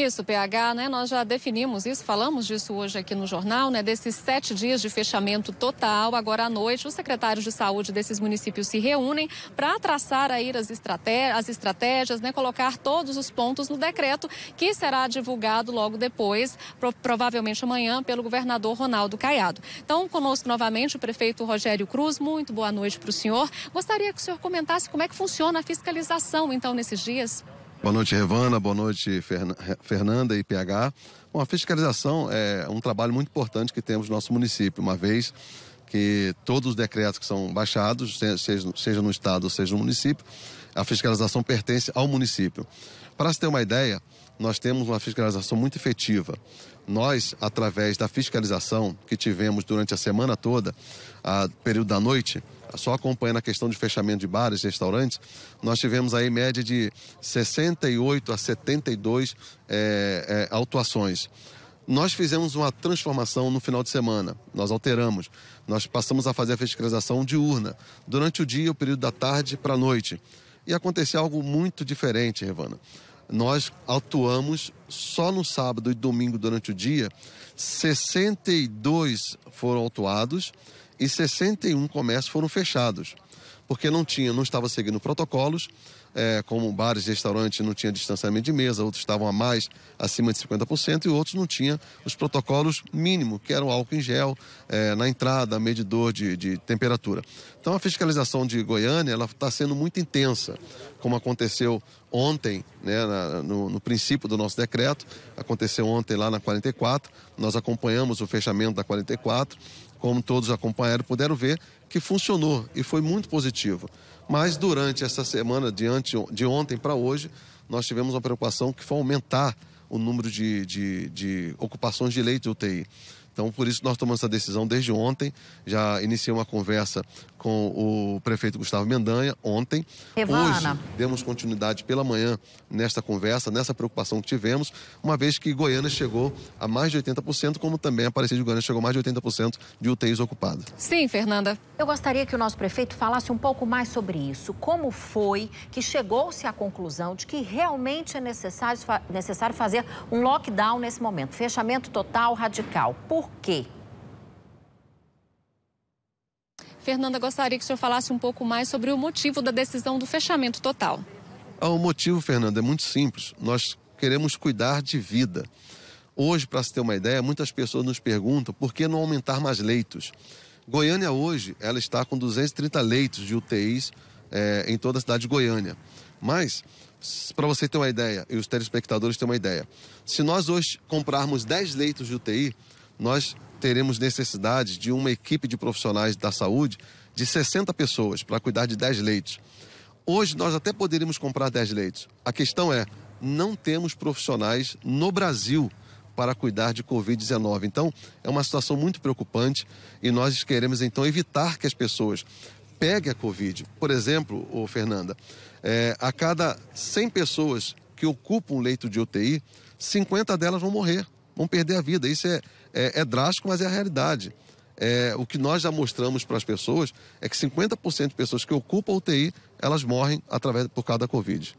Isso, PH, né? Nós já definimos isso, falamos disso hoje aqui no jornal, né? Desses sete dias de fechamento total, agora à noite, os secretários de saúde desses municípios se reúnem para traçar aí as, estratégias, as estratégias, né? Colocar todos os pontos no decreto que será divulgado logo depois, pro, provavelmente amanhã, pelo governador Ronaldo Caiado. Então, conosco novamente o prefeito Rogério Cruz. Muito boa noite para o senhor. Gostaria que o senhor comentasse como é que funciona a fiscalização, então, nesses dias. Boa noite, Revana. Boa noite, Fernanda e PH. Bom, a fiscalização é um trabalho muito importante que temos no nosso município, uma vez que todos os decretos que são baixados, seja, seja no estado ou seja no município, a fiscalização pertence ao município. Para se ter uma ideia, nós temos uma fiscalização muito efetiva. Nós, através da fiscalização que tivemos durante a semana toda, a período da noite, só acompanhando a questão de fechamento de bares e restaurantes, nós tivemos aí média de 68 a 72 é, é, autuações. Nós fizemos uma transformação no final de semana, nós alteramos. Nós passamos a fazer a fiscalização diurna, durante o dia, o período da tarde para a noite. E aconteceu algo muito diferente, Revana. Nós atuamos só no sábado e domingo durante o dia, 62 foram autuados e 61 comércios foram fechados, porque não tinha, não estava seguindo protocolos, é, como bares e restaurantes não tinha distanciamento de mesa, outros estavam a mais, acima de 50%, e outros não tinham os protocolos mínimos, que eram álcool em gel é, na entrada, medidor de, de, temperatura. Então a fiscalização de Goiânia ela está sendo muito intensa, como aconteceu ontem, né, na, no, no, princípio do nosso decreto, aconteceu ontem lá na 44, nós acompanhamos o fechamento da 44, como todos acompanharam puderam ver que funcionou e foi muito positivo. Mas durante essa semana, de, ante, de ontem para hoje, nós tivemos uma preocupação que foi aumentar o número de, de, de ocupações de leite de UTI. Então, por isso, nós tomamos essa decisão desde ontem. Já iniciei uma conversa com o prefeito Gustavo Mendanha ontem. Evana. Hoje, demos continuidade pela manhã nesta conversa, nessa preocupação que tivemos, uma vez que Goiânia chegou a mais de 80%, como também a Aparecida de Goiânia chegou a mais de 80% de UTIs ocupadas. Sim, Fernanda. Eu gostaria que o nosso prefeito falasse um pouco mais sobre isso. Como foi que chegou-se à conclusão de que realmente é necessário, necessário fazer um lockdown nesse momento, fechamento total, radical? Por quê? Fernanda, gostaria que o senhor falasse um pouco mais sobre o motivo da decisão do fechamento total. Ah, é o motivo, Fernanda, é muito simples. Nós queremos cuidar de vida. Hoje, para se ter uma ideia, muitas pessoas nos perguntam por que não aumentar mais leitos. Goiânia hoje, ela está com 230 leitos de UTIs é, eh, em toda a cidade de Goiânia. Mas, para você ter uma ideia, e os telespectadores terem uma ideia, se nós hoje comprarmos 10 leitos de UTI, nós teremos necessidade de uma equipe de profissionais da saúde de 60 pessoas para cuidar de 10 leitos. Hoje nós até poderíamos comprar 10 leitos. A questão é, não temos profissionais no Brasil para cuidar de Covid-19. Então, é uma situação muito preocupante e nós queremos então evitar que as pessoas peguem a Covid. Por exemplo, o Fernanda, é, a cada 100 pessoas que ocupam um leito de UTI, 50 delas vão morrer vão perder a vida. Isso é, é, é drástico, mas é a realidade. É, o que nós já mostramos para as pessoas é que 50% de pessoas que ocupam a UTI, elas morrem através por causa da Covid.